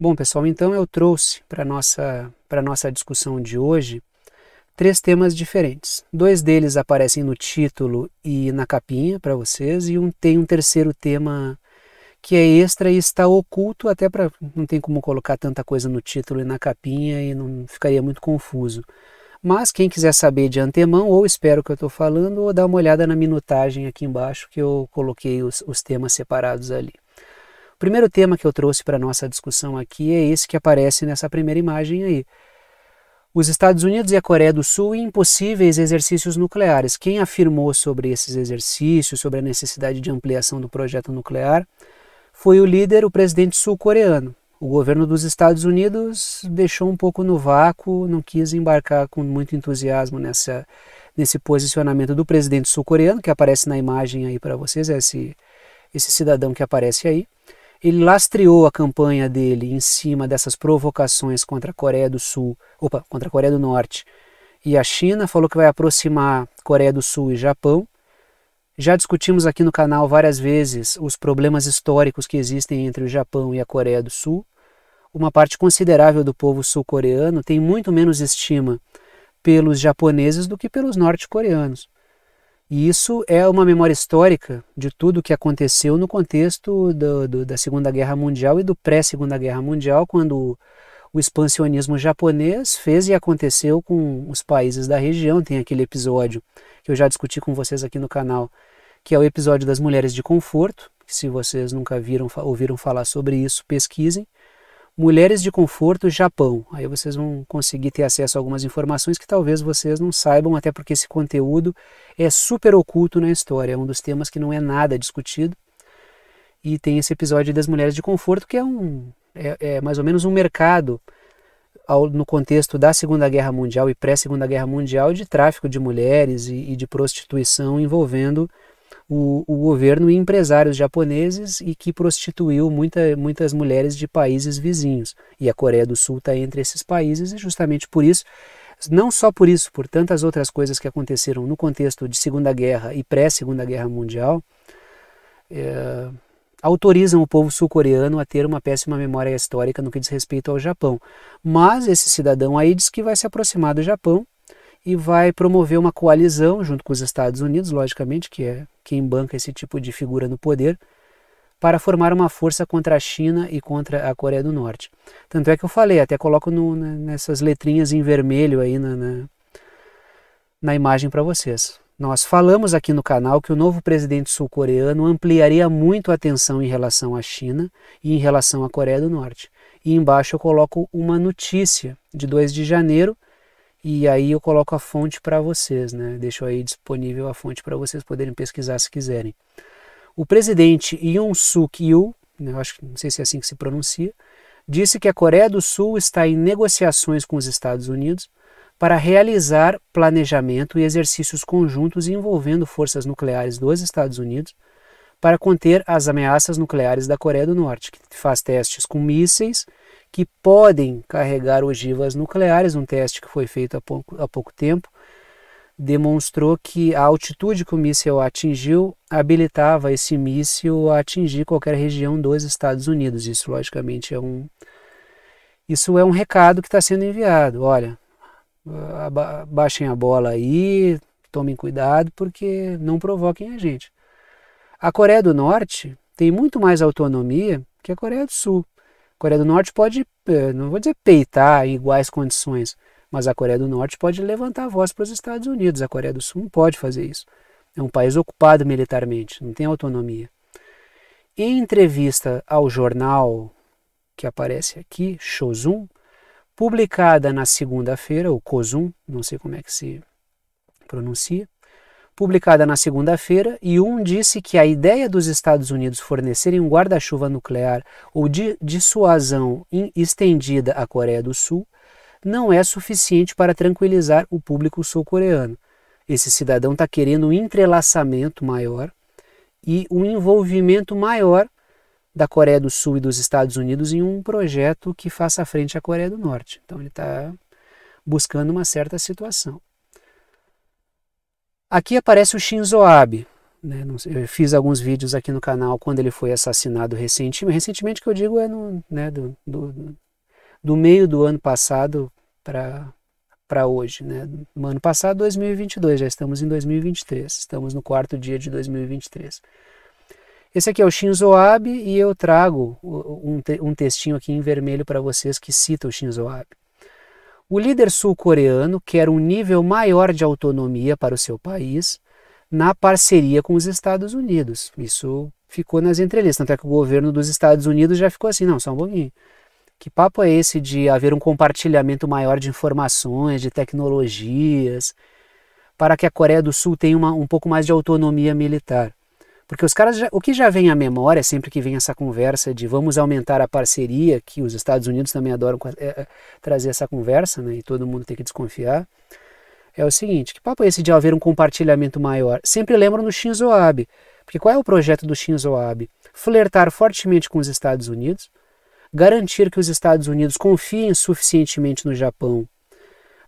Bom, pessoal, então eu trouxe para nossa para nossa discussão de hoje três temas diferentes. Dois deles aparecem no título e na capinha para vocês e um tem um terceiro tema que é extra e está oculto até para não tem como colocar tanta coisa no título e na capinha e não ficaria muito confuso. Mas quem quiser saber de antemão, ou espero que eu estou falando, ou dá uma olhada na minutagem aqui embaixo que eu coloquei os, os temas separados ali. O primeiro tema que eu trouxe para nossa discussão aqui é esse que aparece nessa primeira imagem aí. Os Estados Unidos e a Coreia do Sul em possíveis exercícios nucleares. Quem afirmou sobre esses exercícios, sobre a necessidade de ampliação do projeto nuclear, foi o líder, o presidente sul-coreano. O governo dos Estados Unidos deixou um pouco no vácuo, não quis embarcar com muito entusiasmo nessa, nesse posicionamento do presidente sul-coreano, que aparece na imagem aí para vocês, esse, esse cidadão que aparece aí ele lastreou a campanha dele em cima dessas provocações contra a Coreia do Sul, opa, contra a Coreia do Norte e a China, falou que vai aproximar Coreia do Sul e Japão. Já discutimos aqui no canal várias vezes os problemas históricos que existem entre o Japão e a Coreia do Sul. Uma parte considerável do povo sul-coreano tem muito menos estima pelos japoneses do que pelos norte-coreanos. E isso é uma memória histórica de tudo o que aconteceu no contexto do, do, da Segunda Guerra Mundial e do pré-Segunda Guerra Mundial, quando o expansionismo japonês fez e aconteceu com os países da região. Tem aquele episódio que eu já discuti com vocês aqui no canal, que é o episódio das mulheres de conforto. se vocês nunca viram, ouviram falar sobre isso, pesquisem. Mulheres de Conforto Japão. Aí vocês vão conseguir ter acesso a algumas informações que talvez vocês não saibam, até porque esse conteúdo é super oculto na história, é um dos temas que não é nada discutido. E tem esse episódio das Mulheres de Conforto, que é, um, é, é mais ou menos um mercado ao, no contexto da Segunda Guerra Mundial e pré-Segunda Guerra Mundial de tráfico de mulheres e, e de prostituição envolvendo o, o governo e empresários japoneses e que prostituiu muita, muitas mulheres de países vizinhos. E a Coreia do Sul está entre esses países e justamente por isso não só por isso, por tantas outras coisas que aconteceram no contexto de Segunda Guerra e pré-Segunda Guerra Mundial, é, autorizam o povo sul-coreano a ter uma péssima memória histórica no que diz respeito ao Japão. Mas esse cidadão aí diz que vai se aproximar do Japão e vai promover uma coalizão junto com os Estados Unidos, logicamente, que é quem banca esse tipo de figura no poder, para formar uma força contra a China e contra a Coreia do Norte. Tanto é que eu falei, até coloco no, nessas letrinhas em vermelho aí na, na, na imagem para vocês. Nós falamos aqui no canal que o novo presidente sul-coreano ampliaria muito a atenção em relação à China e em relação à Coreia do Norte. E embaixo eu coloco uma notícia de 2 de janeiro e aí eu coloco a fonte para vocês, né? Deixo aí disponível a fonte para vocês poderem pesquisar se quiserem. O presidente Yoon Suk Yeol, né, acho que não sei se é assim que se pronuncia, disse que a Coreia do Sul está em negociações com os Estados Unidos para realizar planejamento e exercícios conjuntos envolvendo forças nucleares dos Estados Unidos para conter as ameaças nucleares da Coreia do Norte, que faz testes com mísseis que podem carregar ogivas nucleares. Um teste que foi feito há pouco, há pouco tempo demonstrou que a altitude que o míssil atingiu habilitava esse míssil a atingir qualquer região dos Estados Unidos. Isso, logicamente, é um, isso é um recado que está sendo enviado. Olha, ah, baixem a bola aí, tomem cuidado, porque não provoquem a gente. A Coreia do Norte tem muito mais autonomia que a Coreia do Sul. Coreia do Norte pode, eh, não vou dizer peitar em iguais condições, mas a Coreia do Norte pode levantar a voz para os Estados Unidos, a Coreia do Sul não pode fazer isso. É um país ocupado militarmente, não tem autonomia. Em entrevista ao jornal que aparece aqui, Shozum, publicada na segunda-feira, o Kozum, não sei como é que se pronuncia, publicada na segunda-feira, e um disse que a ideia dos Estados Unidos fornecerem um guarda-chuva nuclear ou de dissuasão estendida à Coreia do Sul não é suficiente para tranquilizar o público sul-coreano. Esse cidadão está querendo um entrelaçamento maior e um envolvimento maior da Coreia do Sul e dos Estados Unidos em um projeto que faça frente à Coreia do Norte. Então ele está buscando uma certa situação. Aqui aparece o Shinzo Abe. Né? Eu fiz alguns vídeos aqui no canal quando ele foi assassinado recentemente. Recentemente que eu digo é no, né, do, do, do meio do ano passado para hoje, né? No ano passado, 2022, já estamos em 2023, estamos no quarto dia de 2023. Esse aqui é o Shinzo Abe e eu trago um, te um textinho aqui em vermelho para vocês que cita o Shinzo Abe. O líder sul-coreano quer um nível maior de autonomia para o seu país na parceria com os Estados Unidos. Isso ficou nas entrelinhas, tanto é que o governo dos Estados Unidos já ficou assim, não, só um pouquinho. Que papo é esse de haver um compartilhamento maior de informações, de tecnologias, para que a Coreia do Sul tenha uma, um pouco mais de autonomia militar? Porque os caras, já, o que já vem à memória sempre que vem essa conversa de vamos aumentar a parceria, que os Estados Unidos também adoram é, trazer essa conversa, né, e todo mundo tem que desconfiar, é o seguinte, que papo é esse de haver um compartilhamento maior? Sempre lembro no Shinzo Abe, porque qual é o projeto do Shinzo Abe? Flertar fortemente com os Estados Unidos, garantir que os Estados Unidos confiem suficientemente no Japão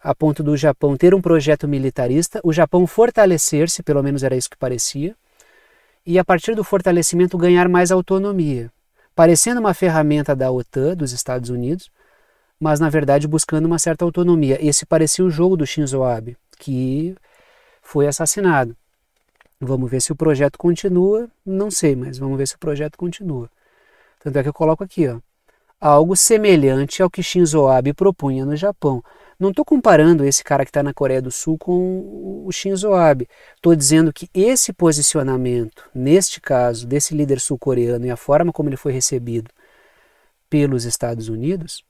a ponto do Japão ter um projeto militarista, o Japão fortalecer-se, pelo menos era isso que parecia, e, a partir do fortalecimento, ganhar mais autonomia, parecendo uma ferramenta da OTAN, dos Estados Unidos, mas na verdade buscando uma certa autonomia. Esse parecia o jogo do Shinzo Abe, que foi assassinado. Vamos ver se o projeto continua, não sei, mas vamos ver se o projeto continua. Tanto é que eu coloco aqui, ó, algo semelhante ao que Shinzo Abe propunha no Japão. Não estou comparando esse cara que está na Coreia do Sul com o Shinzo Abe. Estou dizendo que esse posicionamento, neste caso, desse líder sul-coreano e a forma como ele foi recebido pelos Estados Unidos,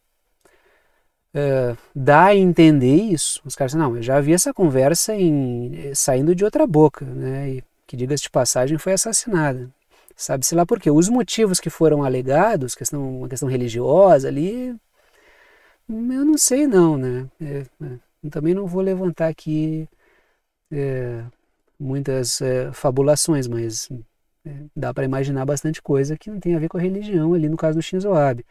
uh, dá a entender isso. Os caras não, eu já vi essa conversa em, eh, saindo de outra boca, né? E, que diga-se de passagem foi assassinada. Sabe-se lá por quê. Os motivos que foram alegados, questão, uma questão religiosa ali, eu não sei não, né? É, é. também não vou levantar aqui é, muitas é, fabulações, mas é, dá para imaginar bastante coisa que não tem a ver com a religião ali no caso do Shinzo Abe.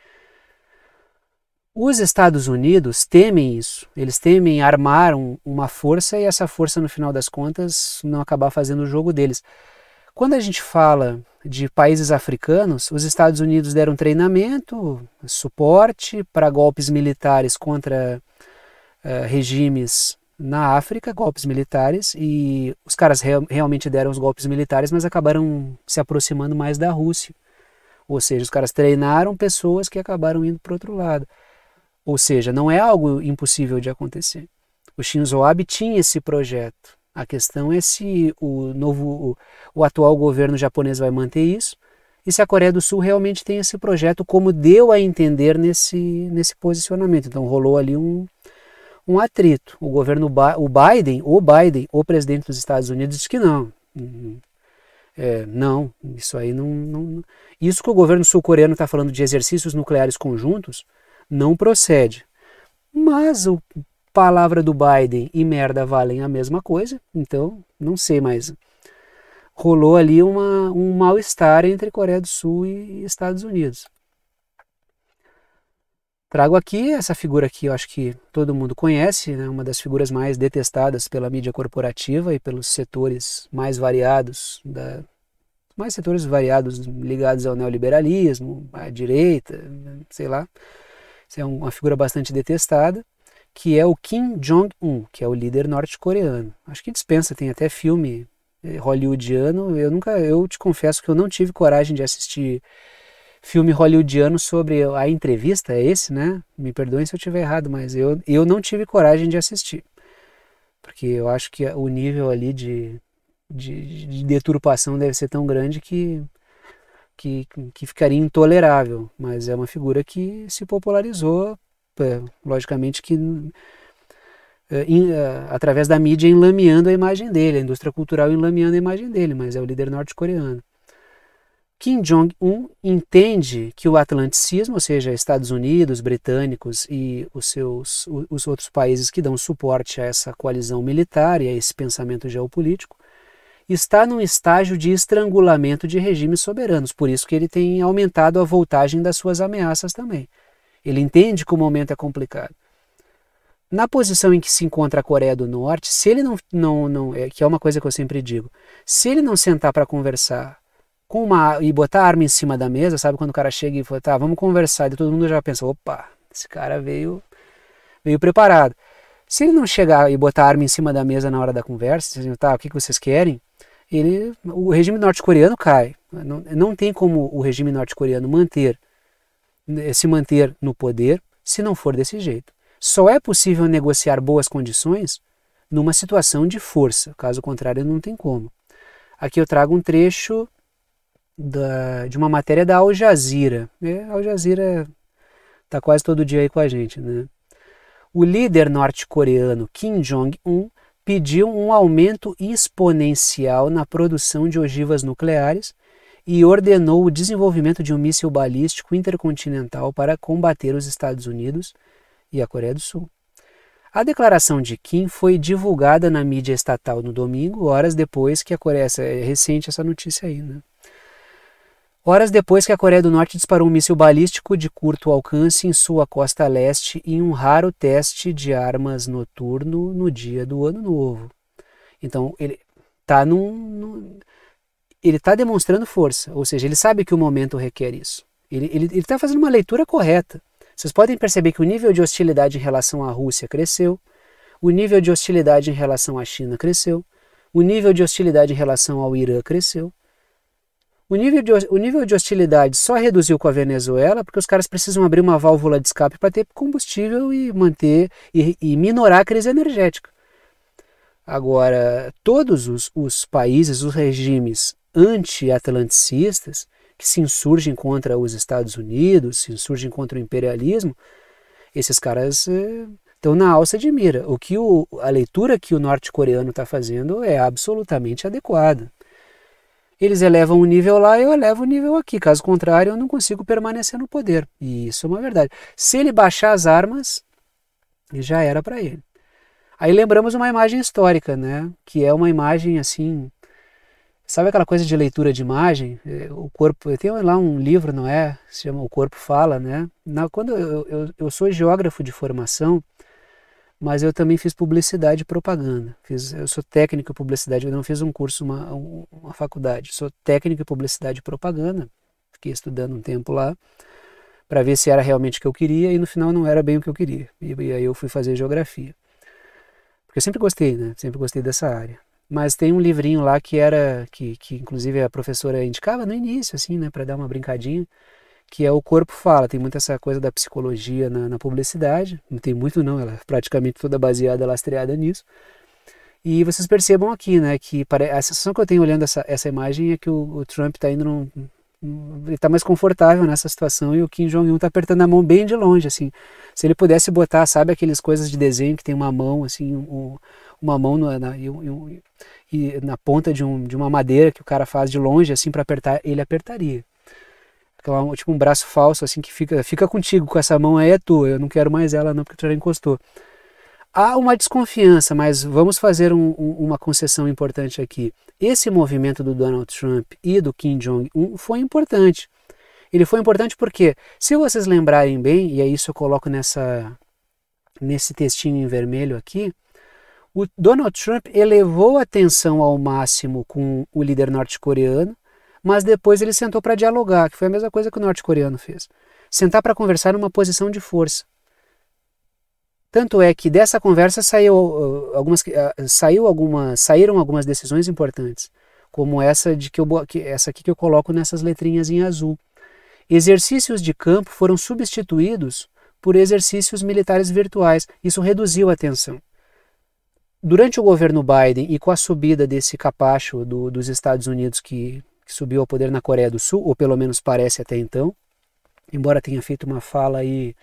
Os Estados Unidos temem isso. Eles temem armar um, uma força e essa força, no final das contas, não acabar fazendo o jogo deles. Quando a gente fala de países africanos, os Estados Unidos deram treinamento, suporte para golpes militares contra uh, regimes na África, golpes militares, e os caras re realmente deram os golpes militares, mas acabaram se aproximando mais da Rússia. Ou seja, os caras treinaram pessoas que acabaram indo para outro lado. Ou seja, não é algo impossível de acontecer. O Shinzo Abe tinha esse projeto a questão é se o novo, o atual governo japonês vai manter isso e se a Coreia do Sul realmente tem esse projeto, como deu a entender nesse, nesse posicionamento. Então rolou ali um, um atrito. O governo, o Biden, o Biden, o presidente dos Estados Unidos disse que não. Uhum. É, não, isso aí não, não. Isso que o governo sul-coreano está falando de exercícios nucleares conjuntos não procede. Mas o palavra do Biden e merda valem a mesma coisa, então não sei mais. Rolou ali uma, um mal-estar entre Coreia do Sul e Estados Unidos. Trago aqui essa figura aqui, eu acho que todo mundo conhece, né? uma das figuras mais detestadas pela mídia corporativa e pelos setores mais variados, da, mais setores variados ligados ao neoliberalismo, à direita, sei lá. Essa é uma figura bastante detestada que é o Kim Jong-un, que é o líder norte-coreano. Acho que dispensa, tem até filme eh, hollywoodiano. Eu nunca, eu te confesso que eu não tive coragem de assistir filme hollywoodiano sobre a entrevista, é esse, né? Me perdoem se eu estiver errado, mas eu, eu não tive coragem de assistir. Porque eu acho que o nível ali de, de, de deturpação deve ser tão grande que, que, que ficaria intolerável. Mas é uma figura que se popularizou logicamente que eh, eh, através da mídia enlameando a imagem dele, a indústria cultural enlameando a imagem dele, mas é o líder norte-coreano. Kim Jong-un entende que o atlanticismo, ou seja, Estados Unidos, britânicos e os, seus, os outros países que dão suporte a essa coalizão militar e a esse pensamento geopolítico, está num estágio de estrangulamento de regimes soberanos, por isso que ele tem aumentado a voltagem das suas ameaças também. Ele entende que o momento é complicado. Na posição em que se encontra a Coreia do Norte, se ele não, não, não é, que é uma coisa que eu sempre digo, se ele não sentar para conversar com uma e botar a arma em cima da mesa, sabe quando o cara chega e fala, tá, vamos conversar, e todo mundo já pensa, opa, esse cara veio veio preparado. Se ele não chegar e botar a arma em cima da mesa na hora da conversa, dizer, tá, o que, que vocês querem? Ele, o regime norte-coreano cai. Não, não tem como o regime norte-coreano manter se manter no poder se não for desse jeito. Só é possível negociar boas condições numa situação de força, caso contrário, não tem como. Aqui eu trago um trecho da, de uma matéria da Al Jazeera. É, Al Jazeera está quase todo dia aí com a gente. Né? O líder norte-coreano Kim Jong-un pediu um aumento exponencial na produção de ogivas nucleares e ordenou o desenvolvimento de um míssil balístico intercontinental para combater os Estados Unidos e a Coreia do Sul. A declaração de Kim foi divulgada na mídia estatal no domingo, horas depois que a Coreia. É recente essa notícia aí, né? Horas depois que a Coreia do Norte disparou um míssil balístico de curto alcance em sua costa leste em um raro teste de armas noturno no dia do Ano Novo. Então, ele tá num. num ele está demonstrando força, ou seja, ele sabe que o momento requer isso. Ele está fazendo uma leitura correta. Vocês podem perceber que o nível de hostilidade em relação à Rússia cresceu, o nível de hostilidade em relação à China cresceu, o nível de hostilidade em relação ao Irã cresceu. O nível, de, o nível de hostilidade só reduziu com a Venezuela porque os caras precisam abrir uma válvula de escape para ter combustível e manter e, e minorar a crise energética. Agora, todos os, os, países, os regimes anti-atlanticistas que se insurgem contra os Estados Unidos, se insurgem contra o imperialismo, esses caras estão eh, na alça de mira. O que o, a leitura que o norte-coreano está fazendo é absolutamente adequada. Eles elevam o nível lá, eu elevo o nível aqui. Caso contrário, eu não consigo permanecer no poder. E isso é uma verdade. Se ele baixar as armas, já era para ele. Aí lembramos uma imagem histórica, né? Que é uma imagem assim Sabe aquela coisa de leitura de imagem? É, o corpo, eu tenho lá um livro, não é? Se chama O Corpo Fala, né? Na, quando eu, eu, eu sou geógrafo de formação, mas eu também fiz publicidade e propaganda. Fiz, eu sou técnico em publicidade, eu não fiz um curso, uma, uma faculdade. Sou técnico em publicidade e propaganda. Fiquei estudando um tempo lá para ver se era realmente o que eu queria e no final não era bem o que eu queria. E, e aí eu fui fazer geografia. Porque eu sempre gostei, né? Sempre gostei dessa área. Mas tem um livrinho lá que era, que, que inclusive a professora indicava no início, assim, né, para dar uma brincadinha, que é O Corpo Fala. Tem muito essa coisa da psicologia na, na publicidade, não tem muito não, ela é praticamente toda baseada, lastreada nisso. E vocês percebam aqui, né, que a sensação que eu tenho olhando essa, essa imagem é que o, o Trump está indo num, ele tá mais confortável nessa situação e o Kim Jong-un tá apertando a mão bem de longe, assim. Se ele pudesse botar, sabe, aquelas coisas de desenho que tem uma mão, assim, um, uma mão no, na, e, um, e na ponta de, um, de, uma madeira que o cara faz de longe, assim, para apertar, ele apertaria. Aquela, tipo um braço falso, assim, que fica, fica contigo com essa mão aí, é tua, eu não quero mais ela não, porque tu já encostou. Há uma desconfiança, mas vamos fazer um, um, uma concessão importante aqui. Esse movimento do Donald Trump e do Kim Jong-un foi importante. Ele foi importante porque, se vocês lembrarem bem, e é isso eu coloco nessa, nesse textinho em vermelho aqui, o Donald Trump elevou a tensão ao máximo com o líder norte-coreano, mas depois ele sentou para dialogar, que foi a mesma coisa que o norte-coreano fez. Sentar para conversar numa é posição de força. Tanto é que dessa conversa saiu uh, algumas, uh, saiu alguma, saíram algumas decisões importantes, como essa de que eu, essa aqui que eu coloco nessas letrinhas em azul. Exercícios de campo foram substituídos por exercícios militares virtuais. Isso reduziu a tensão. Durante o governo Biden e com a subida desse capacho do, dos Estados Unidos que, que subiu ao poder na Coreia do Sul, ou pelo menos parece até então, embora tenha feito uma fala aí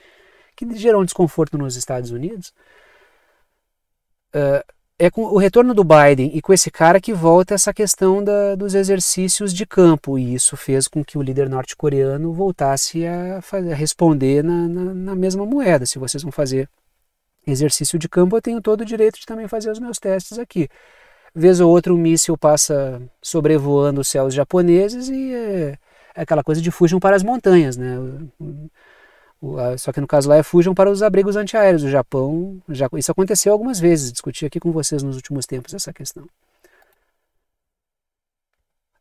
que gerou um desconforto nos Estados Unidos. Uh, é com o retorno do Biden e com esse cara que volta essa questão da, dos exercícios de campo, e isso fez com que o líder norte-coreano voltasse a, fazer, a responder na, na, na, mesma moeda. Se vocês vão fazer exercício de campo, eu tenho todo o direito de também fazer os meus testes aqui. Vez ou outro um míssil passa sobrevoando os céus japoneses e é, é aquela coisa de fujam para as montanhas, né? Só que no caso lá é fujam para os abrigos antiaéreos. O Japão, já, isso aconteceu algumas vezes, discuti aqui com vocês nos últimos tempos essa questão.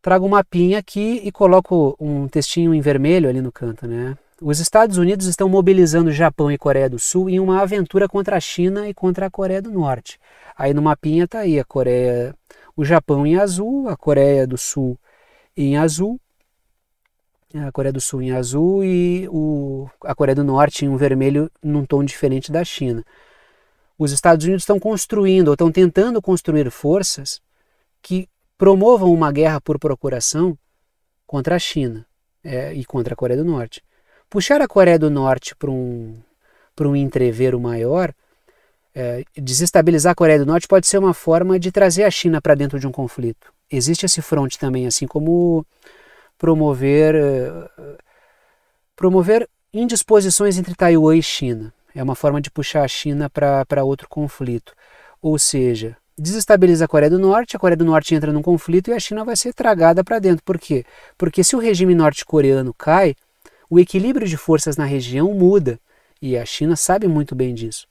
Trago um mapinha aqui e coloco um textinho em vermelho ali no canto, né? Os Estados Unidos estão mobilizando Japão e Coreia do Sul em uma aventura contra a China e contra a Coreia do Norte. Aí no mapinha tá aí a Coreia, o Japão em azul, a Coreia do Sul em azul a Coreia do Sul em azul e o, a Coreia do Norte em um vermelho num tom diferente da China. Os Estados Unidos estão construindo ou estão tentando construir forças que promovam uma guerra por procuração contra a China é, e contra a Coreia do Norte. Puxar a Coreia do Norte para um, pra um entrevero maior, é, desestabilizar a Coreia do Norte pode ser uma forma de trazer a China para dentro de um conflito. Existe esse fronte também, assim como promover, eh, promover indisposições entre Taiwan e China. É uma forma de puxar a China para outro conflito. Ou seja, desestabiliza a Coreia do Norte, a Coreia do Norte entra num conflito e a China vai ser tragada para dentro. Por quê? Porque se o regime norte-coreano cai, o equilíbrio de forças na região muda. E a China sabe muito bem disso.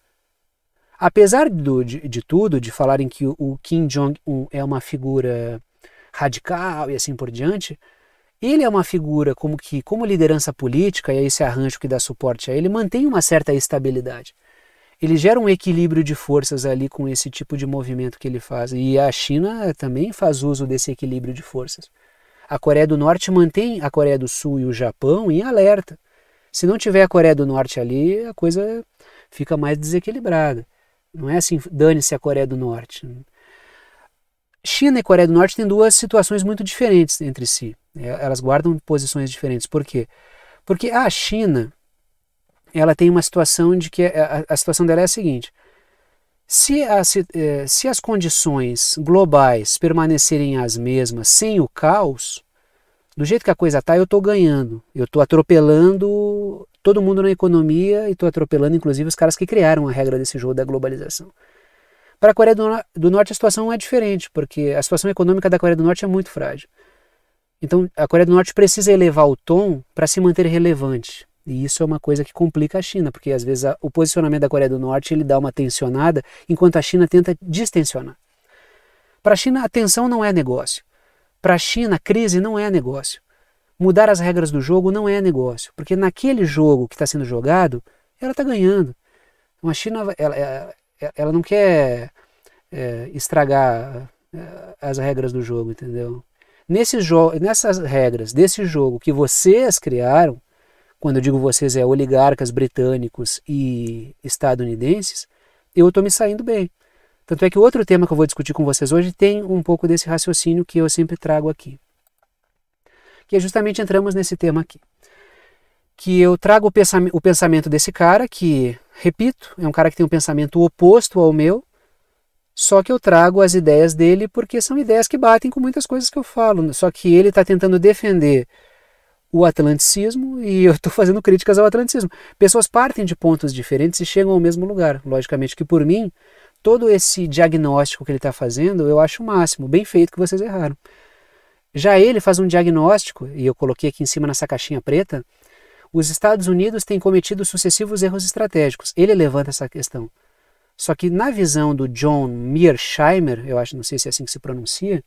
Apesar do, de, de, tudo, de falarem que o, o Kim Jong-un é uma figura radical e assim por diante, ele é uma figura como que, como liderança política, e é esse arranjo que dá suporte a ele, mantém uma certa estabilidade. Ele gera um equilíbrio de forças ali com esse tipo de movimento que ele faz. E a China também faz uso desse equilíbrio de forças. A Coreia do Norte mantém a Coreia do Sul e o Japão em alerta. Se não tiver a Coreia do Norte ali, a coisa fica mais desequilibrada. Não é assim, dane-se a Coreia do Norte. China e Coreia do Norte têm duas situações muito diferentes entre si. Né? Elas guardam posições diferentes. Por quê? Porque a China ela tem uma situação de que eh, a, a situação dela é a seguinte: se, a, se, eh, se as condições globais permanecerem as mesmas sem o caos, do jeito que a coisa está, eu estou ganhando. Eu estou atropelando todo mundo na economia e estou atropelando, inclusive, os caras que criaram a regra desse jogo da globalização. Para a Coreia do, Norte a situação é diferente, porque a situação econômica da Coreia do Norte é muito frágil. Então a Coreia do Norte precisa elevar o tom para se manter relevante. E isso é uma coisa que complica a China, porque às vezes a, o posicionamento da Coreia do Norte ele dá uma tensionada, enquanto a China tenta distensionar. Para a China, a tensão não é negócio. Para a China, a crise não é negócio. Mudar as regras do jogo não é negócio, porque naquele jogo que está sendo jogado, ela está ganhando. Então a China ela, ela, ela não quer é, estragar é, as regras do jogo, entendeu? Nesses jo nessas regras desse jogo que vocês criaram, quando eu digo vocês é oligarcas britânicos e estadunidenses, eu estou me saindo bem. Tanto é que outro tema que eu vou discutir com vocês hoje tem um pouco desse raciocínio que eu sempre trago aqui. Que é justamente entramos nesse tema aqui. Que eu trago o, pensam o pensamento desse cara, que, repito, é um cara que tem um pensamento oposto ao meu, só que eu trago as ideias dele porque são ideias que batem com muitas coisas que eu falo. Só que ele está tentando defender o atlanticismo e eu estou fazendo críticas ao atlanticismo. Pessoas partem de pontos diferentes e chegam ao mesmo lugar. Logicamente que, por mim, todo esse diagnóstico que ele está fazendo, eu acho o máximo. Bem feito que vocês erraram. Já ele faz um diagnóstico, e eu coloquei aqui em cima nessa caixinha preta, os Estados Unidos têm cometido sucessivos erros estratégicos. Ele levanta essa questão. Só que na visão do John Mearsheimer, eu acho, não sei se é assim que se pronuncia,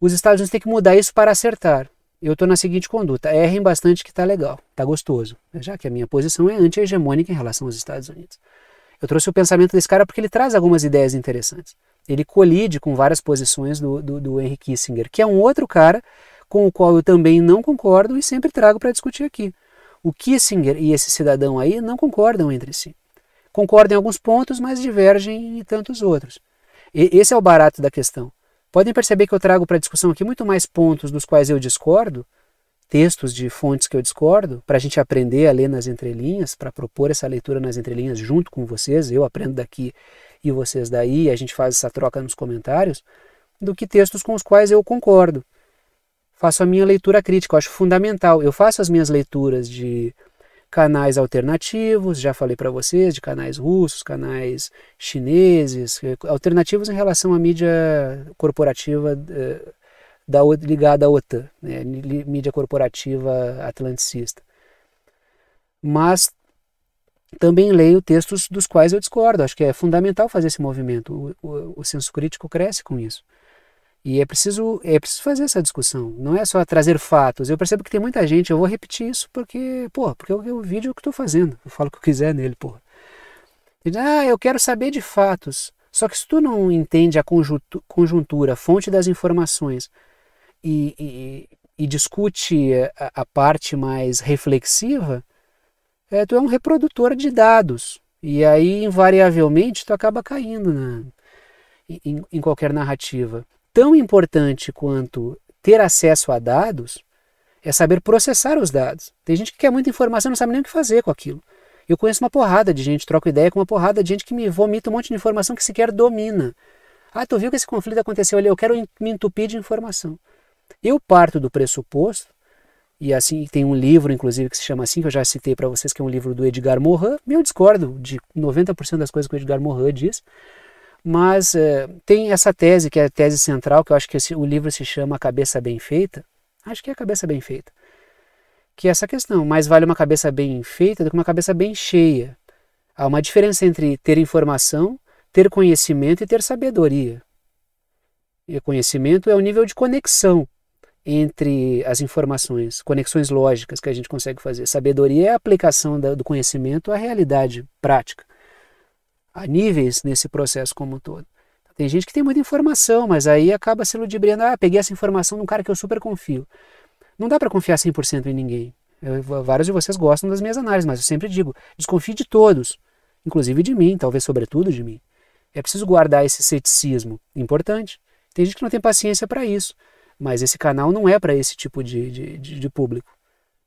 os Estados Unidos têm que mudar isso para acertar. Eu estou na seguinte conduta: errem bastante que está legal, está gostoso, já que a minha posição é anti-hegemônica em relação aos Estados Unidos. Eu trouxe o pensamento desse cara porque ele traz algumas ideias interessantes. Ele colide com várias posições do, do, do Henry Kissinger, que é um outro cara com o qual eu também não concordo e sempre trago para discutir aqui. O Kissinger e esse cidadão aí não concordam entre si concordam em alguns pontos, mas divergem em tantos outros. E esse é o barato da questão. Podem perceber que eu trago para a discussão aqui muito mais pontos dos quais eu discordo, textos de fontes que eu discordo, para a gente aprender a ler nas entrelinhas, para propor essa leitura nas entrelinhas junto com vocês, eu aprendo daqui e vocês daí, a gente faz essa troca nos comentários, do que textos com os quais eu concordo. Faço a minha leitura crítica, eu acho fundamental. Eu faço as minhas leituras de canais alternativos, já falei para vocês de canais russos, canais chineses, eh, alternativos em relação à mídia corporativa eh, da, ligada à OTAN, né, mídia corporativa atlanticista. Mas também leio textos dos quais eu discordo. Acho que é fundamental fazer esse movimento. O, o, o senso crítico cresce com isso. E é preciso, é preciso fazer essa discussão. Não é só trazer fatos. Eu percebo que tem muita gente, eu vou repetir isso porque, porra, porque é, é o vídeo que estou fazendo. Eu falo o que eu quiser nele, porra. Ah, eu quero saber de fatos. Só que se tu não entende a conjuntura, a fonte das informações, e, e, e discute a, a, parte mais reflexiva, é, tu é um reprodutor de dados. E aí, invariavelmente, tu acaba caindo na, em, em qualquer narrativa tão importante quanto ter acesso a dados é saber processar os dados. Tem gente que quer muita informação e não sabe nem o que fazer com aquilo. Eu conheço uma porrada de gente, troco ideia com uma porrada de gente que me vomita um monte de informação que sequer domina. Ah, tu viu que esse conflito aconteceu ali, eu quero me entupir de informação. Eu parto do pressuposto, e assim tem um livro, inclusive, que se chama assim, que eu já citei para vocês, que é um livro do Edgar Morin, eu discordo de 90% das coisas que o Edgar Morin diz, mas é, tem essa tese, que é a tese central, que eu acho que esse, o livro se chama A Cabeça Bem Feita. Acho que é a cabeça bem feita. Que é essa questão, mais vale uma cabeça bem feita do que uma cabeça bem cheia. Há uma diferença entre ter informação, ter conhecimento e ter sabedoria. E conhecimento é o nível de conexão entre as informações, conexões lógicas que a gente consegue fazer. Sabedoria é a aplicação do conhecimento à realidade prática a níveis nesse processo como um todo. Então, tem gente que tem muita informação, mas aí acaba se ludibriando. Ah, peguei essa informação de um cara que eu super confio. Não dá para confiar 100% em ninguém. Eu, vários de vocês gostam das minhas análises, mas eu sempre digo: desconfie de todos, inclusive de mim, talvez sobretudo de mim. É preciso guardar esse ceticismo. Importante. Tem gente que não tem paciência para isso, mas esse canal não é para esse tipo de, de, de, de público.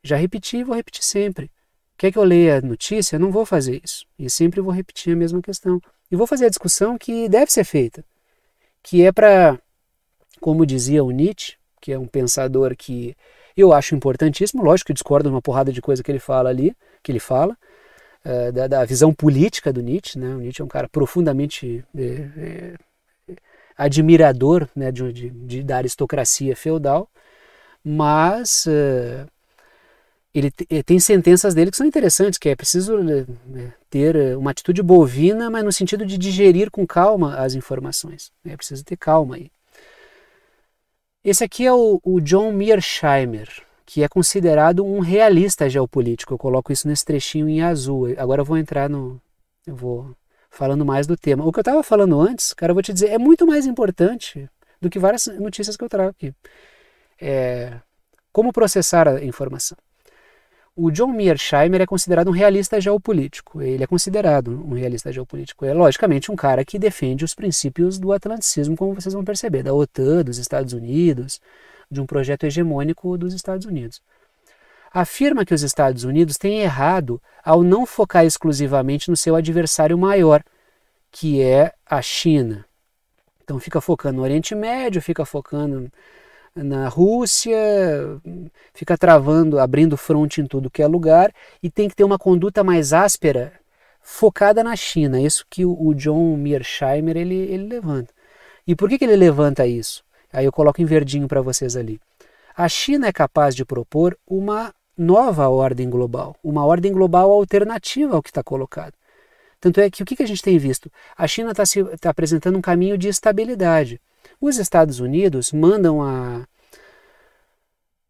Já repeti e vou repetir sempre. Quer que eu leia a notícia? Eu não vou fazer isso. E sempre vou repetir a mesma questão. E vou fazer a discussão que deve ser feita, que é para, como dizia o Nietzsche, que é um pensador que eu acho importantíssimo, lógico que discordo de uma porrada de coisa que ele fala ali, que ele fala, uh, da, da, visão política do Nietzsche, né? O Nietzsche é um cara profundamente é, é, admirador né, de, de, de, da aristocracia feudal, mas... Uh, ele, eh, tem sentenças dele que são interessantes, que é preciso né, né ter eh, uma atitude bovina, mas no sentido de digerir com calma as informações. Né, é preciso ter calma aí. Esse aqui é o, o John Mearsheimer, que é considerado um realista geopolítico. Eu coloco isso nesse trechinho em azul. Agora eu vou entrar no. Eu vou falando mais do tema. O que eu estava falando antes, cara, eu vou te dizer, é muito mais importante do que várias notícias que eu trago aqui. É, como processar a informação. O John Mearsheimer é considerado um realista geopolítico. Ele é considerado um realista geopolítico. É, logicamente, um cara que defende os princípios do atlanticismo, como vocês vão perceber, da OTAN, dos Estados Unidos, de um projeto hegemônico dos Estados Unidos. Afirma que os Estados Unidos têm errado ao não focar exclusivamente no seu adversário maior, que é a China. Então fica focando no Oriente Médio, fica focando na Rússia, fica travando, abrindo fronte em tudo que é lugar e tem que ter uma conduta mais áspera focada na China. Isso que o John Mearsheimer ele, ele levanta. E por que, que ele levanta isso? Aí eu coloco em verdinho para vocês ali. A China é capaz de propor uma nova ordem global, uma ordem global alternativa ao que está colocado. Tanto é que o que, que a gente tem visto? A China está tá apresentando um caminho de estabilidade. Os Estados Unidos mandam a,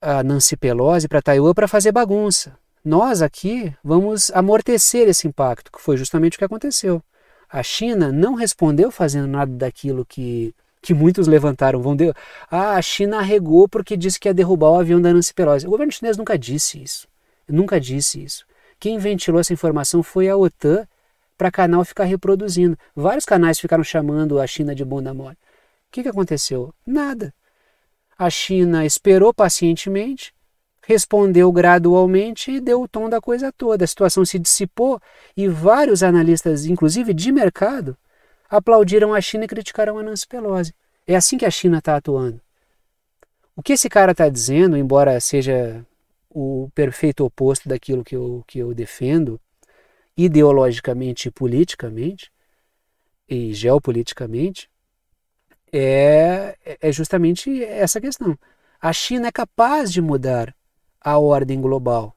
a Nancy Pelosi para Taiwan para fazer bagunça. Nós aqui vamos amortecer esse impacto, que foi justamente o que aconteceu. A China não respondeu fazendo nada daquilo que, que muitos levantaram. Vão de... Ah, a China arregou porque disse que ia derrubar o avião da Nancy Pelosi. O governo chinês nunca disse isso. Nunca disse isso. Quem ventilou essa informação foi a OTAN para canal ficar reproduzindo. Vários canais ficaram chamando a China de bunda mole. O que, que aconteceu? Nada. A China esperou pacientemente, respondeu gradualmente e deu o tom da coisa toda. A situação se dissipou e vários analistas, inclusive de mercado, aplaudiram a China e criticaram a Nancy Pelosi. É assim que a China está atuando. O que esse cara está dizendo, embora seja o perfeito oposto daquilo que eu, que eu defendo, ideologicamente e politicamente, e geopoliticamente, é, é, é justamente essa questão. A China é capaz de mudar a ordem global.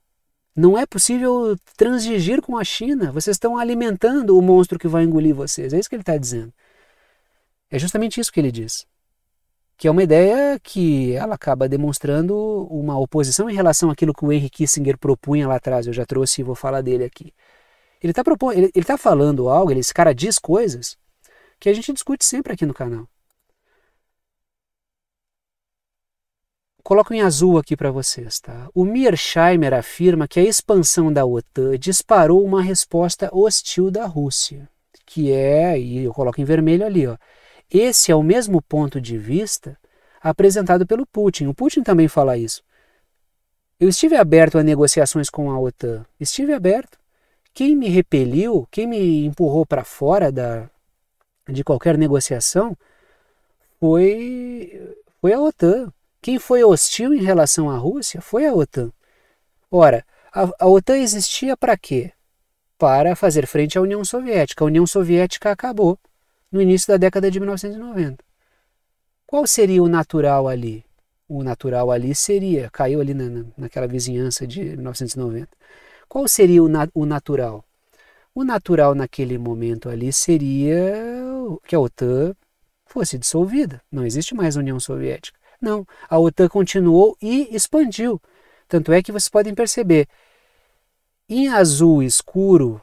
Não é possível transigir com a China. Vocês estão alimentando o monstro que vai engolir vocês. É isso que ele está dizendo. É justamente isso que ele diz. Que é uma ideia que ela acaba demonstrando uma oposição em relação àquilo que o Henry Kissinger propunha lá atrás. Eu já trouxe e vou falar dele aqui. Ele está propondo, ele, ele tá falando algo, ele, esse cara diz coisas que a gente discute sempre aqui no canal. Coloco em azul aqui para vocês, tá? O Mearsheimer afirma que a expansão da OTAN disparou uma resposta hostil da Rússia, que é, e eu coloco em vermelho ali, ó. Esse é o mesmo ponto de vista apresentado pelo Putin. O Putin também fala isso. Eu estive aberto a negociações com a OTAN. Estive aberto. Quem me repeliu, quem me empurrou para fora da, de qualquer negociação foi, foi a OTAN, quem foi hostil em relação à Rússia foi a OTAN. Ora, a, a OTAN existia para quê? Para fazer frente à União Soviética. A União Soviética acabou no início da década de 1990. Qual seria o natural ali? O natural ali seria, caiu ali na, naquela vizinhança de 1990. Qual seria o, na, o natural? O natural naquele momento ali seria que a OTAN fosse dissolvida. Não existe mais União Soviética. Não, a OTAN continuou e expandiu. Tanto é que vocês podem perceber, em azul escuro,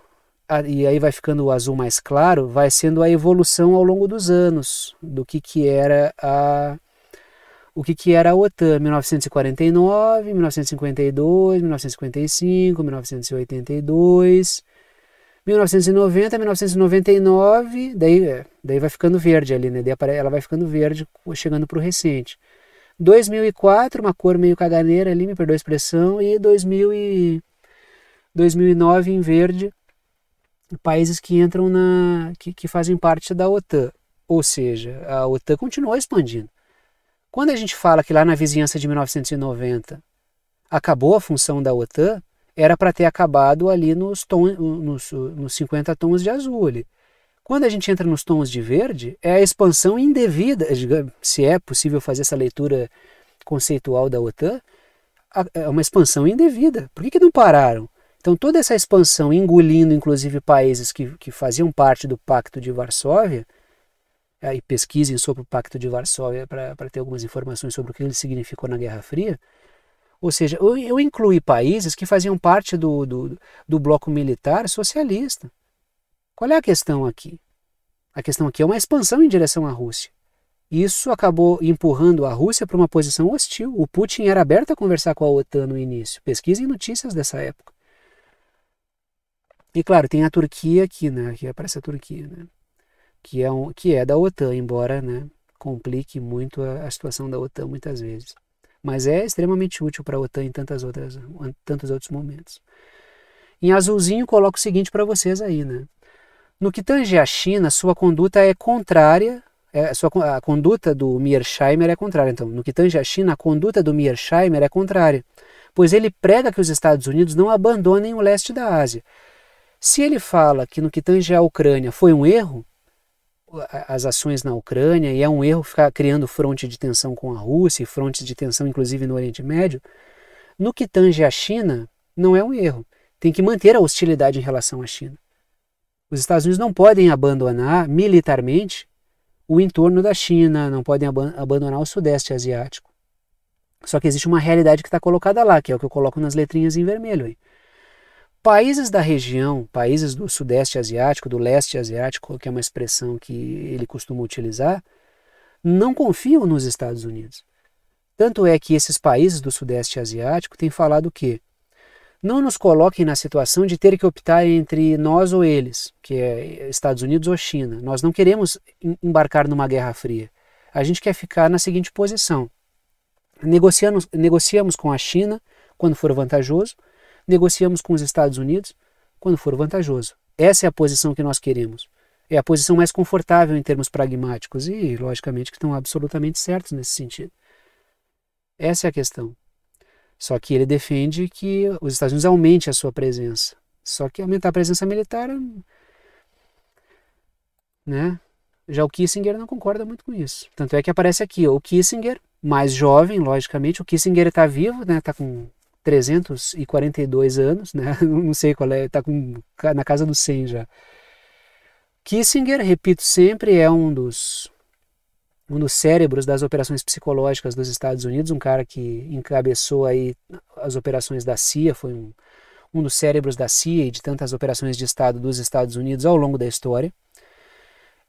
e aí vai ficando o azul mais claro, vai sendo a evolução ao longo dos anos do que, que era a o que, que era a OTAN, 1949, 1952, 1955, 1982, 1990, 1999, daí, é, daí vai ficando verde ali, né? Ela vai ficando verde chegando para o recente. 2004, uma cor meio caganeira ali, me perdoa a expressão, e, e 2009 em verde, países que entram na que, que fazem parte da OTAN, ou seja, a OTAN continuou expandindo. Quando a gente fala que lá na vizinhança de 1990 acabou a função da OTAN, era para ter acabado ali nos, ton, nos, nos 50 tons de azul. Ali. Quando a gente entra nos tons de verde, é a expansão indevida, é, se é possível fazer essa leitura conceitual da OTAN, é uma expansão indevida. Por que, que não pararam? Então, toda essa expansão, engolindo inclusive países que, que faziam parte do Pacto de Varsóvia, é, e pesquisem sobre o Pacto de Varsóvia para ter algumas informações sobre o que ele significou na Guerra Fria. Ou seja, eu, eu incluí países que faziam parte do, do, do bloco militar socialista. Qual é a questão aqui? A questão aqui é uma expansão em direção à Rússia. Isso acabou empurrando a Rússia para uma posição hostil. O Putin era aberto a conversar com a OTAN no início. Pesquisem notícias dessa época. E claro, tem a Turquia aqui, né? Aqui aparece a Turquia, né? Que é, um, que é da OTAN, embora né, complique muito a, a situação da OTAN muitas vezes. Mas é extremamente útil para a OTAN em tantas outras, em tantos outros momentos. Em azulzinho, coloco o seguinte para vocês aí, né? No que tange à China, sua conduta é contrária é, sua, a conduta do Mearsheimer é contrária. Então, no que tange à China, a conduta do Mearsheimer é contrária, pois ele prega que os Estados Unidos não abandonem o leste da Ásia. Se ele fala que no que tange à Ucrânia foi um erro, as ações na Ucrânia, e é um erro ficar criando fronte de tensão com a Rússia, e fronte de tensão inclusive no Oriente Médio, no que tange à China, não é um erro. Tem que manter a hostilidade em relação à China. Os Estados Unidos não podem abandonar militarmente o entorno da China, não podem ab abandonar o Sudeste Asiático. Só que existe uma realidade que está colocada lá, que é o que eu coloco nas letrinhas em vermelho. Aí. Países da região, países do Sudeste Asiático, do Leste Asiático, que é uma expressão que ele costuma utilizar, não confiam nos Estados Unidos. Tanto é que esses países do Sudeste Asiático têm falado que não nos coloquem na situação de ter que optar entre nós ou eles, que é Estados Unidos ou China. Nós não queremos embarcar numa guerra fria. A gente quer ficar na seguinte posição: negociamos, negociamos com a China quando for vantajoso, negociamos com os Estados Unidos quando for vantajoso. Essa é a posição que nós queremos. É a posição mais confortável em termos pragmáticos e, logicamente, que estão absolutamente certos nesse sentido. Essa é a questão. Só que ele defende que os Estados Unidos aumente a sua presença. Só que aumentar a presença militar, né? Já o Kissinger não concorda muito com isso. Tanto é que aparece aqui o Kissinger, mais jovem, logicamente. O Kissinger está vivo, né? Está com 342 anos, né? Não sei qual é, está na casa dos 100 já. Kissinger, repito sempre, é um dos um dos cérebros das operações psicológicas dos Estados Unidos, um cara que encabeçou aí as operações da CIA, foi um, um dos cérebros da CIA e de tantas operações de Estado dos Estados Unidos ao longo da história.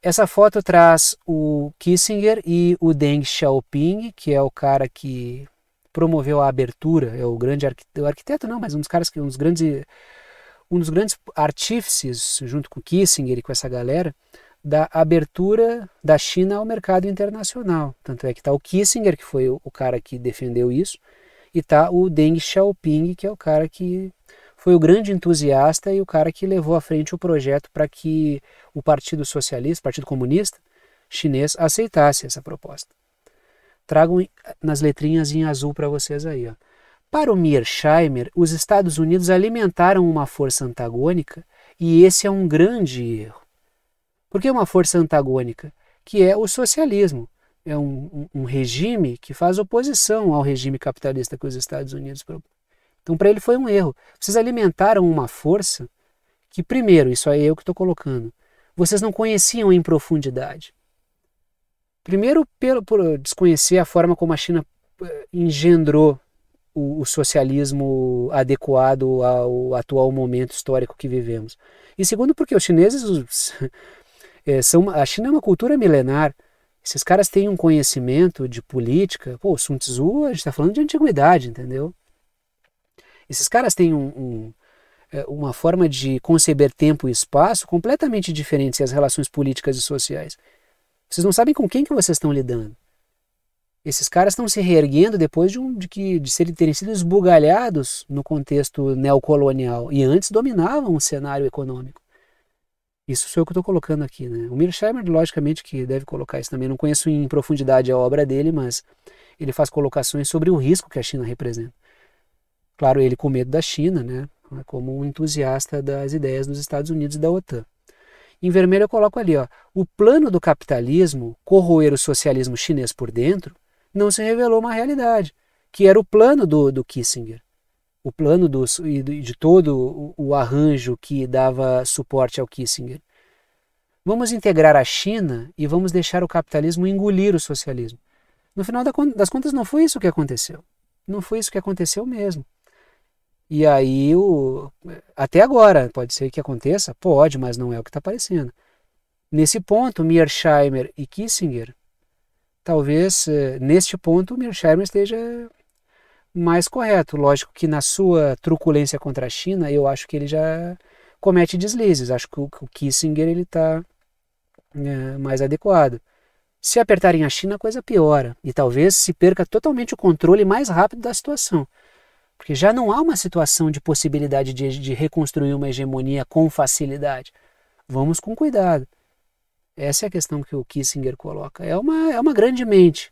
Essa foto traz o Kissinger e o Deng Xiaoping, que é o cara que promoveu a abertura, é o grande arquiteto, arquiteto não, mas um dos caras que um dos grandes um dos grandes artífices junto com Kissinger e com essa galera da abertura da China ao mercado internacional. Tanto é que está o Kissinger, que foi o, cara que defendeu isso, e está o Deng Xiaoping, que é o cara que foi o grande entusiasta e o cara que levou à frente o projeto para que o Partido Socialista, Partido Comunista Chinês, aceitasse essa proposta. Trago nas letrinhas em azul para vocês aí. Ó. Para o Mearsheimer, os Estados Unidos alimentaram uma força antagônica e esse é um grande erro. Porque é uma força antagônica, que é o socialismo. É um, um, regime que faz oposição ao regime capitalista que os Estados Unidos propõem. Então, para ele foi um erro. Vocês alimentaram uma força que, primeiro, isso aí é eu que estou colocando, vocês não conheciam em profundidade. Primeiro, pelo, por desconhecer a forma como a China eh, engendrou o, o, socialismo adequado ao atual momento histórico que vivemos. E segundo, porque os chineses é, são, a China é uma cultura milenar. Esses caras têm um conhecimento de política. Pô, Sun Tzu, a gente está falando de antiguidade, entendeu? Esses caras têm um, um, é, uma forma de conceber tempo e espaço completamente diferente das relações políticas e sociais. Vocês não sabem com quem que vocês estão lidando. Esses caras estão se reerguendo depois de, um, de, que, de serem, terem sido esbugalhados no contexto neocolonial e antes dominavam o cenário econômico. Isso sou eu que estou colocando aqui, né? O Mearsheimer, logicamente, que deve colocar isso também. Não conheço em profundidade a obra dele, mas ele faz colocações sobre o risco que a China representa. Claro, ele com medo da China, né? Como um entusiasta das ideias dos Estados Unidos e da OTAN. Em vermelho eu coloco ali, ó, o plano do capitalismo corroer o socialismo chinês por dentro não se revelou uma realidade, que era o plano do, do Kissinger o plano do, de todo o arranjo que dava suporte ao Kissinger. Vamos integrar a China e vamos deixar o capitalismo engolir o socialismo. No final das contas, não foi isso que aconteceu. Não foi isso que aconteceu mesmo. E aí, o, até agora, pode ser que aconteça? Pode, mas não é o que está aparecendo. Nesse ponto, Mearsheimer e Kissinger, talvez eh, neste ponto, Mearsheimer esteja mais correto. Lógico que na sua truculência contra a China, eu acho que ele já comete deslizes. Acho que o, Kissinger ele está é, né, mais adequado. Se apertarem a China, a coisa piora e talvez se perca totalmente o controle mais rápido da situação. Porque já não há uma situação de possibilidade de, de reconstruir uma hegemonia com facilidade. Vamos com cuidado. Essa é a questão que o Kissinger coloca. É uma, é uma grande mente.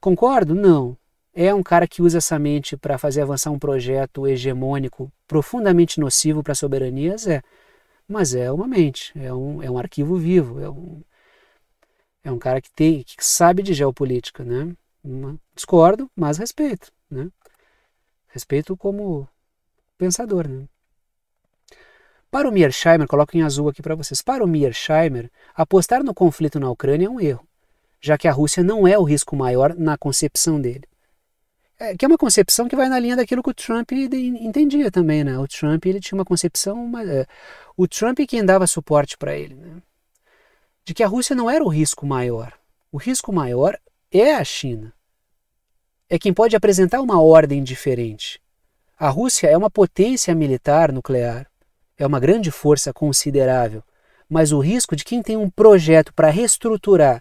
Concordo? Não é um cara que usa essa mente para fazer avançar um projeto hegemônico profundamente nocivo para a soberania, Zé. Mas é uma mente, é um, é um arquivo vivo, é um, é um cara que tem, que sabe de geopolítica, né? Discordo, mas respeito, né? Respeito como pensador, né? Para o Miersheimer, coloco em azul aqui para vocês, para o Miersheimer, apostar no conflito na Ucrânia é um erro, já que a Rússia não é o risco maior na concepção dele. É, que é uma concepção que vai na linha daquilo que o Trump entendia também, né? O Trump ele tinha uma concepção, uma, é, o Trump quem dava suporte para ele, né? de que a Rússia não era o risco maior. O risco maior é a China. É quem pode apresentar uma ordem diferente. A Rússia é uma potência militar nuclear, é uma grande força considerável, mas o risco de quem tem um projeto para reestruturar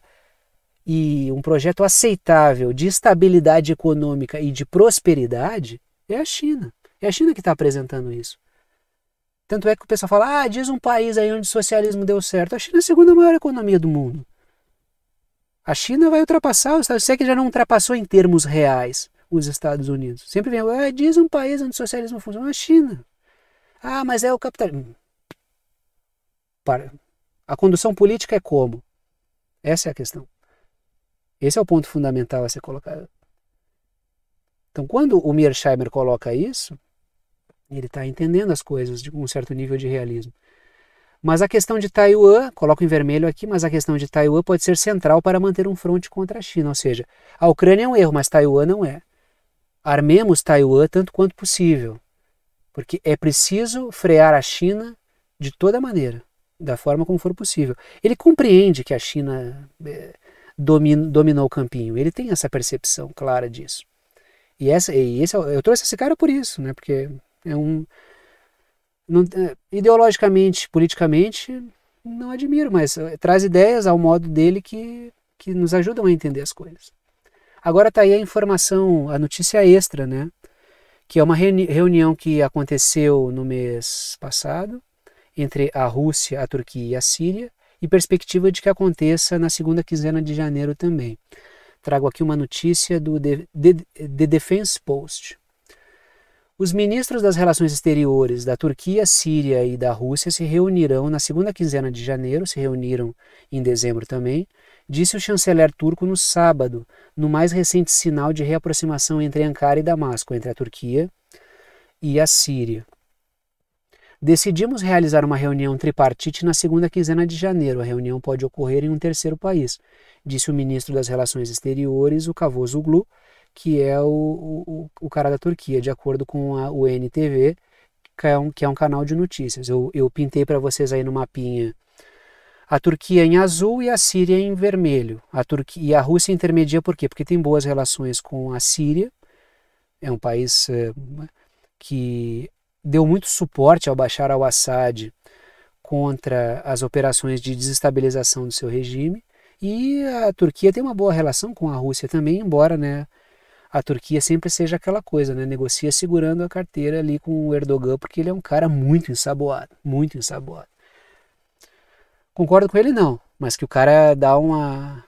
e um projeto aceitável de estabilidade econômica e de prosperidade é a China. É a China que está apresentando isso. Tanto é que o pessoal fala, ah, diz um país aí onde o socialismo deu certo. A China é a segunda maior economia do mundo. A China vai ultrapassar os Estados Unidos, se é que já não ultrapassou em termos reais os Estados Unidos. Sempre vem, ah, diz um país onde o socialismo funciona, a China. Ah, mas é o capitalismo. Hum. Para. A condução política é como? Essa é a questão. Esse é o ponto fundamental a ser colocado. Então, quando o Mearsheimer coloca isso, ele está entendendo as coisas de um certo nível de realismo. Mas a questão de Taiwan, coloco em vermelho aqui, mas a questão de Taiwan pode ser central para manter um fronte contra a China. Ou seja, a Ucrânia é um erro, mas Taiwan não é. Armemos Taiwan tanto quanto possível, porque é preciso frear a China de toda maneira, da forma como for possível. Ele compreende que a China. É, domin, dominou o campinho. Ele tem essa percepção clara disso. E, essa, e esse, é eu trouxe esse cara por isso, né? Porque é um. Não, é, ideologicamente, politicamente, não admiro, mas eh, traz ideias ao modo dele que, que nos ajudam a entender as coisas. Agora tá aí a informação, a notícia extra, né? Que é uma reuni reunião que aconteceu no mês passado entre a Rússia, a Turquia e a Síria, e perspectiva de que aconteça na segunda quinzena de janeiro também. Trago aqui uma notícia do The, The, The Defense Post. Os ministros das Relações Exteriores da Turquia, Síria e da Rússia se reunirão na segunda quinzena de janeiro, se reuniram em dezembro também, disse o chanceler turco no sábado, no mais recente sinal de reaproximação entre Ankara e Damasco, entre a Turquia e a Síria. Decidimos realizar uma reunião tripartite na segunda quinzena de janeiro. A reunião pode ocorrer em um terceiro país, disse o ministro das Relações Exteriores, o Cavozoglu, que é o, o, o, cara da Turquia, de acordo com a UNTV, que é um, que é um canal de notícias. Eu, eu pintei para vocês aí no mapinha a Turquia em azul e a Síria em vermelho. A Turquia e a Rússia intermedia por quê? Porque tem boas relações com a Síria, é um país eh, que deu muito suporte ao Bashar al-Assad contra as operações de desestabilização do seu regime. E a Turquia tem uma boa relação com a Rússia também, embora né, a Turquia sempre seja aquela coisa, né, negocia segurando a carteira ali com o Erdogan, porque ele é um cara muito ensaboado, muito ensaboado. Concordo com ele não, mas que o cara dá uma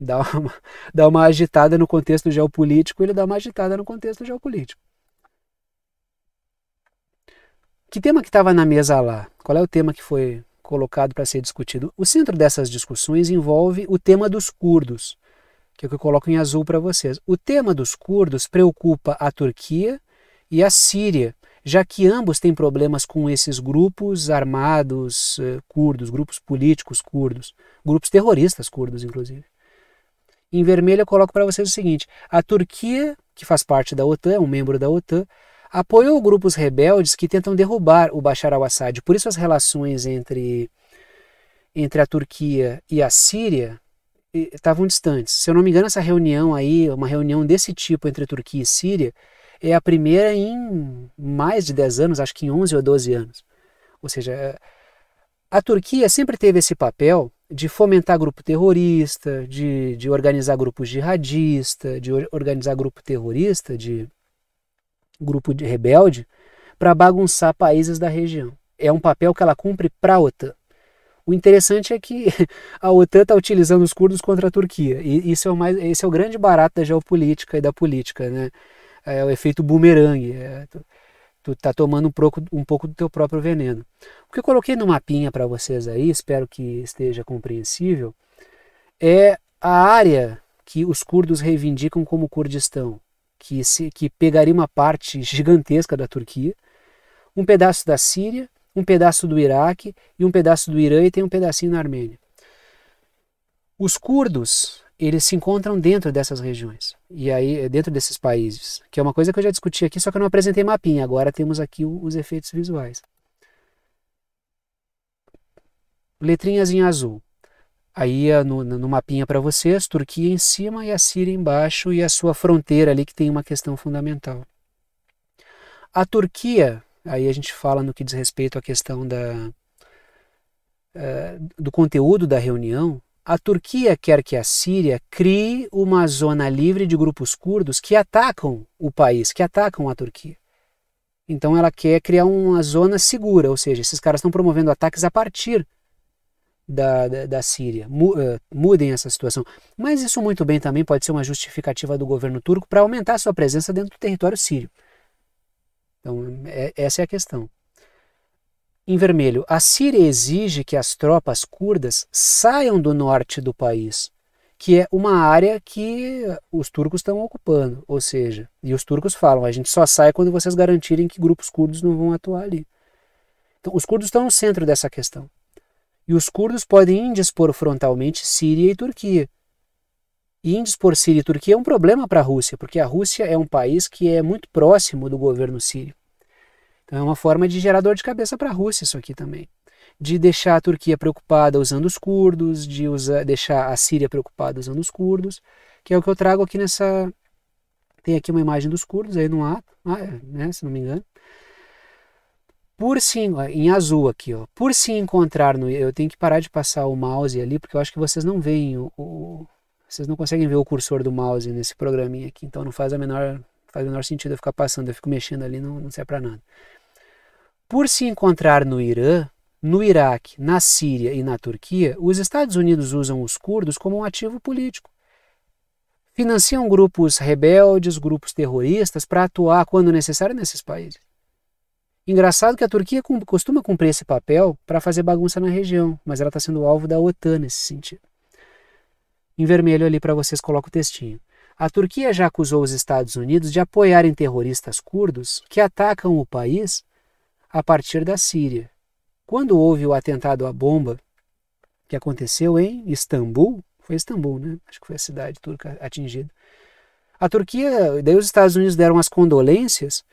dá uma, dá uma agitada no contexto geopolítico, ele dá uma agitada no contexto geopolítico. Que tema que estava na mesa lá? Qual é o tema que foi colocado para ser discutido? O centro dessas discussões envolve o tema dos curdos, que é o que eu coloco em azul para vocês. O tema dos curdos preocupa a Turquia e a Síria, já que ambos têm problemas com esses grupos armados eh, curdos, grupos políticos curdos, grupos terroristas curdos, inclusive. Em vermelho eu coloco para vocês o seguinte: a Turquia, que faz parte da OTAN, é um membro da OTAN, apoiou grupos rebeldes que tentam derrubar o Bashar al-Assad. Por isso as relações entre, entre a Turquia e a Síria estavam distantes. Se eu não me engano, essa reunião aí, uma reunião desse tipo entre Turquia e Síria, é a primeira em mais de 10 anos, acho que em 11 ou 12 anos. Ou seja, é, a Turquia sempre teve esse papel de fomentar grupo terrorista, de, de organizar grupos jihadista, de organizar grupo terrorista, de grupo de rebelde, para bagunçar países da região. É um papel que ela cumpre para a OTAN. O interessante é que a OTAN está utilizando os curdos contra a Turquia. E isso é o mais, esse é o grande barato da geopolítica e da política, né? É o efeito bumerangue. É, tu, tu tá tomando um pouco, um pouco do teu próprio veneno. O que eu coloquei no mapinha para vocês aí, espero que esteja compreensível, é a área que os curdos reivindicam como Kurdistão que, se, que pegaria uma parte gigantesca da Turquia, um pedaço da Síria, um pedaço do Iraque e um pedaço do Irã e tem um pedacinho na Armênia. Os curdos, eles se encontram dentro dessas regiões e aí é, dentro desses países, que é uma coisa que eu já discuti aqui, só que eu não apresentei mapinha. Agora temos aqui os efeitos visuais. Letrinhas em azul aí no, no mapinha para vocês, Turquia em cima e a Síria embaixo e a sua fronteira ali que tem uma questão fundamental. A Turquia, aí a gente fala no que diz respeito à questão da, eh, do conteúdo da reunião, a Turquia quer que a Síria crie uma zona livre de grupos curdos que atacam o país, que atacam a Turquia. Então ela quer criar uma zona segura, ou seja, esses caras estão promovendo ataques a partir da, da, da Síria. Eh, mudem essa situação. Mas isso muito bem também pode ser uma justificativa do governo turco para aumentar sua presença dentro do território sírio. Então, é, essa é a questão. Em vermelho, a Síria exige que as tropas curdas saiam do norte do país, que é uma área que os turcos estão ocupando. Ou seja, e os turcos falam: a gente só sai quando vocês garantirem que grupos curdos não vão atuar ali. Então, os curdos estão no centro dessa questão e os curdos podem indispor frontalmente Síria e Turquia. E indispor Síria e Turquia é um problema para a Rússia, porque a Rússia é um país que é muito próximo do governo sírio. Então é uma forma de gerador de cabeça para a Rússia isso aqui também. De deixar a Turquia preocupada usando os curdos, de usar, deixar a Síria preocupada usando os curdos, que é o que eu trago aqui nessa... Tem aqui uma imagem dos curdos aí no ato, ah, é, né, se não me engano por se em azul aqui, ó, por se encontrar no eu tenho que parar de passar o mouse ali porque eu acho que vocês não veem o, o vocês não conseguem ver o cursor do mouse nesse programinha aqui, então não faz a menor faz o menor sentido eu ficar passando, eu fico mexendo ali, não, não serve para nada. Por se encontrar no Irã, no Iraque, na Síria e na Turquia, os Estados Unidos usam os curdos como um ativo político. Financiam grupos rebeldes, grupos terroristas para atuar quando necessário nesses países. Engraçado que a Turquia costuma cumprir esse papel para fazer bagunça na região, mas ela está sendo alvo da OTAN nesse sentido. Em vermelho ali para vocês coloca o textinho. A Turquia já acusou os Estados Unidos de apoiarem terroristas curdos que atacam o país a partir da Síria. Quando houve o atentado à bomba que aconteceu em Istambul, foi Istambul, né? Acho que foi a cidade turca atingida. A Turquia, daí os Estados Unidos deram as condolências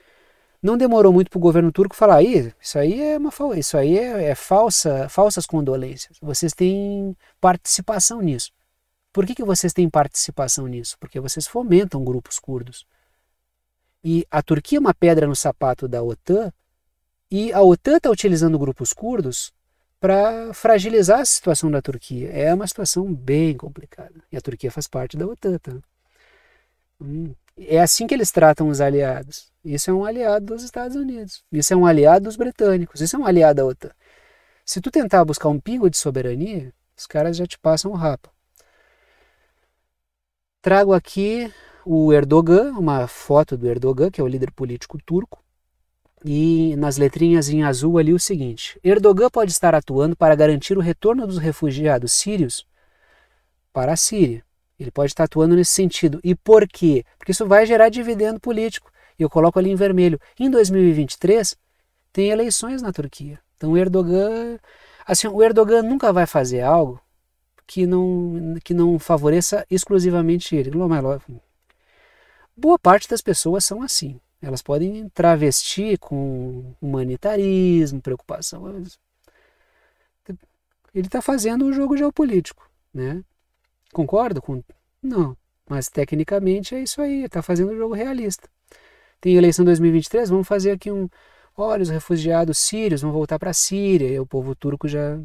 não demorou muito para o governo turco falar, aí, isso aí é uma isso aí é, é, falsa, falsas condolências. Vocês têm participação nisso. Por que, que vocês têm participação nisso? Porque vocês fomentam grupos curdos. E a Turquia é uma pedra no sapato da OTAN, e a OTAN está utilizando grupos curdos para fragilizar a situação da Turquia. É uma situação bem complicada. E a Turquia faz parte da OTAN. Tá? Hum. É assim que eles tratam os aliados. Isso é um aliado dos Estados Unidos. Isso é um aliado dos britânicos. Isso é um aliado da OTAN. Se tu tentar buscar um pingo de soberania, os caras já te passam o rapa. Trago aqui o Erdogan, uma foto do Erdogan, que é o líder político turco, e nas letrinhas em azul ali o seguinte: Erdogan pode estar atuando para garantir o retorno dos refugiados sírios para a Síria. Ele pode estar atuando nesse sentido. E por quê? Porque isso vai gerar dividendo político. Eu coloco ali em vermelho. Em 2023 tem eleições na Turquia. Então o Erdogan, assim, o Erdogan nunca vai fazer algo que não que não favoreça exclusivamente ele. Boa parte das pessoas são assim. Elas podem travestir com humanitarismo, preocupação. Ele está fazendo um jogo geopolítico, né? Concordo com? Não. Mas tecnicamente é isso aí. Está fazendo um jogo realista. Tem eleição 2023, vamos fazer aqui um. Olha, os refugiados sírios vão voltar para a Síria, e o povo turco já.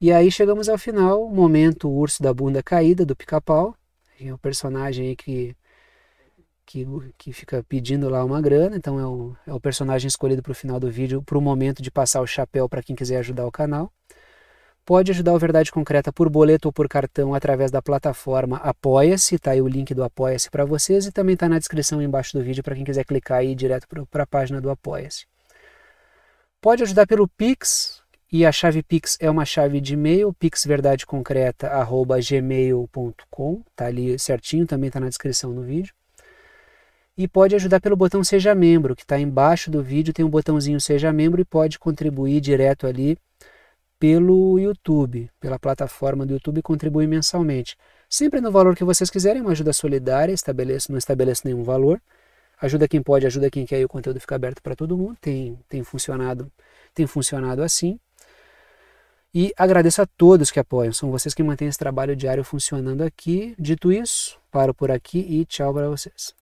E aí chegamos ao final, o momento o urso da bunda caída do pica-pau. É um personagem aí que que, que, fica pedindo lá uma grana, então é o, é o personagem escolhido para o final do vídeo, para o momento de passar o chapéu para quem quiser ajudar o canal pode ajudar o Verdade Concreta por boleto ou por cartão através da plataforma Apoia-se, está aí o link do Apoia-se para vocês e também está na descrição embaixo do vídeo para quem quiser clicar e ir direto para a página do Apoia-se. Pode ajudar pelo Pix, e a chave Pix é uma chave de e-mail, pixverdadeconcreta@gmail.com, está ali certinho, também está na descrição do vídeo. E pode ajudar pelo botão Seja Membro, que está embaixo do vídeo, tem um botãozinho Seja Membro e pode contribuir direto ali pelo YouTube, pela plataforma do YouTube, contribuem mensalmente. Sempre no valor que vocês quiserem, uma ajuda solidária, estabelece, não estabelece nenhum valor. Ajuda quem pode, ajuda quem quer e o conteúdo fica aberto para todo mundo. Tem, tem, funcionado, tem funcionado assim. E agradeço a todos que apoiam, são vocês que mantêm esse trabalho diário funcionando aqui. Dito isso, paro por aqui e tchau para vocês.